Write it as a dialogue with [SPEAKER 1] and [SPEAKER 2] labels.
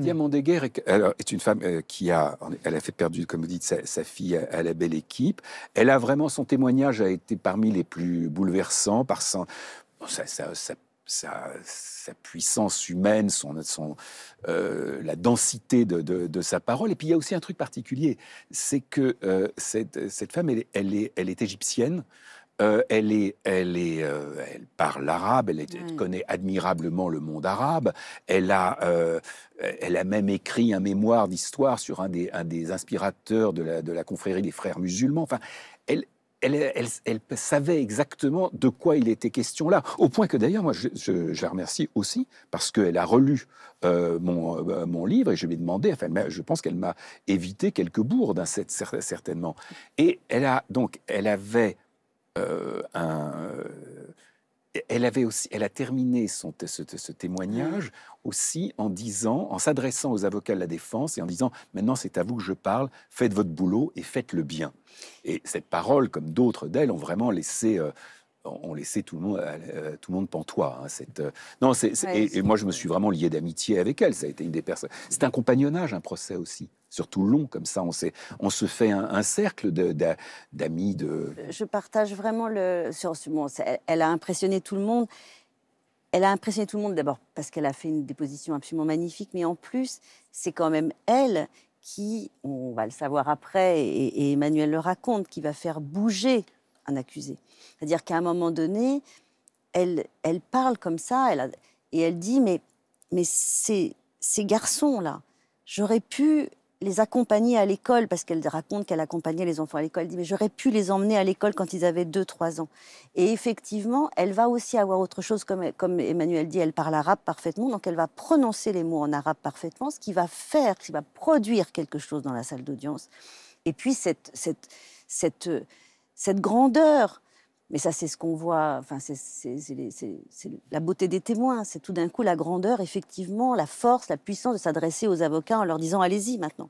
[SPEAKER 1] Diamant guerre est, une femme euh, qui a, elle a fait perdre, comme vous dites, sa, fille à la belle équipe. Elle a vraiment, son témoignage a été parmi les plus bouleversants par sa, puissance humaine, son, euh, la densité de, sa parole. Et puis il y a aussi un truc particulier, c'est que euh, cette, femme, elle est égyptienne. Euh, elle, est, elle, est, euh, elle parle l'arabe, elle, connaît admirablement le monde arabe, elle a, euh, elle a même écrit un mémoire d'histoire sur un des, des inspirateurs de la, de la confrérie des frères musulmans. Enfin, elle, elle, elle, savait exactement de quoi il était question là. Au point que d'ailleurs, moi, je, la remercie aussi parce qu'elle a relu mon, livre et je lui ai demandé, enfin, je pense qu'elle m'a évité quelques bourdes, hein, certainement. Et elle a donc, elle avait euh, euh, elle, avait aussi, elle a terminé son, ce, témoignage ah. aussi en disant, en s'adressant aux avocats de la défense et en disant maintenant c'est à vous que je parle, faites votre boulot et faites-le bien. Et cette parole, comme d'autres d'elle, ont vraiment laissé euh, on tout le monde, tout le monde pantois. Hein, cette, non, et, et moi, je me suis vraiment lié d'amitié avec elle. Ça a été une des personnes. C'est un compagnonnage, un procès aussi surtout long, comme ça on, on se fait un, cercle d'amis. De,
[SPEAKER 2] euh, Je partage vraiment le. Sur, elle a impressionné tout le monde. Elle a impressionné tout le monde d'abord parce qu'elle a fait une déposition absolument magnifique, mais en plus, c'est quand même elle qui, on va le savoir après, et, Emmanuel le raconte, qui va faire bouger un accusé. C'est-à-dire qu'à un moment donné, elle, parle comme ça, et elle dit, mais, mais ces garçons-là, j'aurais pu les accompagner à l'école, parce qu'elle raconte qu'elle accompagnait les enfants à l'école. Elle dit, mais j'aurais pu les emmener à l'école quand ils avaient 2-3 ans. Et effectivement, elle va aussi avoir autre chose, comme, comme Emmanuel dit, elle parle arabe parfaitement, donc elle va prononcer les mots en arabe parfaitement, ce qui va faire, ce qui va produire quelque chose dans la salle d'audience. Et puis cette, cette, cette, cette grandeur mais ça, c'est ce qu'on voit, enfin, c'est la beauté des témoins. C'est tout d'un coup la grandeur, effectivement, la force, la puissance de s'adresser aux avocats en leur disant allez-y maintenant.